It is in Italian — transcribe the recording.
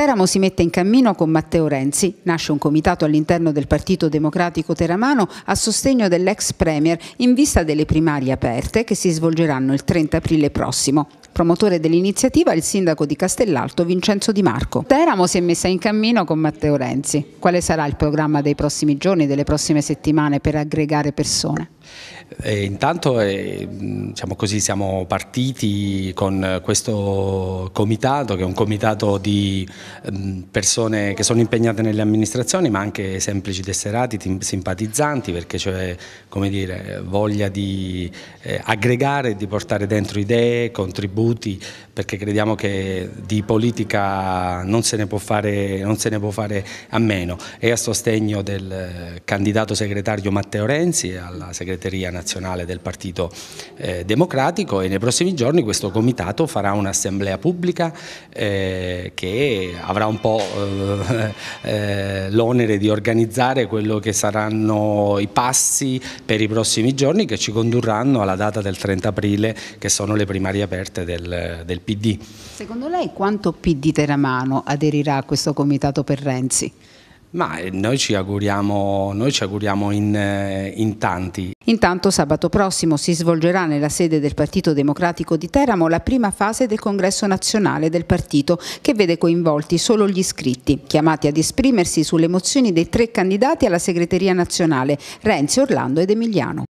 Teramo si mette in cammino con Matteo Renzi. Nasce un comitato all'interno del Partito Democratico Teramano a sostegno dell'ex Premier in vista delle primarie aperte che si svolgeranno il 30 aprile prossimo. Promotore dell'iniziativa il sindaco di Castellalto Vincenzo Di Marco. Teramo si è messa in cammino con Matteo Renzi. Quale sarà il programma dei prossimi giorni, delle prossime settimane per aggregare persone? E intanto eh, diciamo così, siamo partiti con questo comitato, che è un comitato di eh, persone che sono impegnate nelle amministrazioni, ma anche semplici tesserati, simpatizzanti, perché c'è voglia di eh, aggregare, di portare dentro idee, contributi, perché crediamo che di politica non se ne può fare, ne può fare a meno. E a sostegno del eh, candidato segretario Matteo Renzi alla segretaria segreteria nazionale del Partito eh, Democratico e nei prossimi giorni questo comitato farà un'assemblea pubblica eh, che avrà un po' eh, eh, l'onere di organizzare quello che saranno i passi per i prossimi giorni che ci condurranno alla data del 30 aprile che sono le primarie aperte del, del PD. Secondo lei quanto PD Teramano aderirà a questo comitato per Renzi? Ma eh, noi ci auguriamo, noi ci auguriamo in, eh, in, tanti. Intanto sabato prossimo si svolgerà nella sede del Partito Democratico di Teramo la prima fase del congresso nazionale del partito che vede coinvolti solo gli iscritti, chiamati ad esprimersi sulle mozioni dei tre candidati alla segreteria nazionale, Renzi, Orlando ed Emiliano.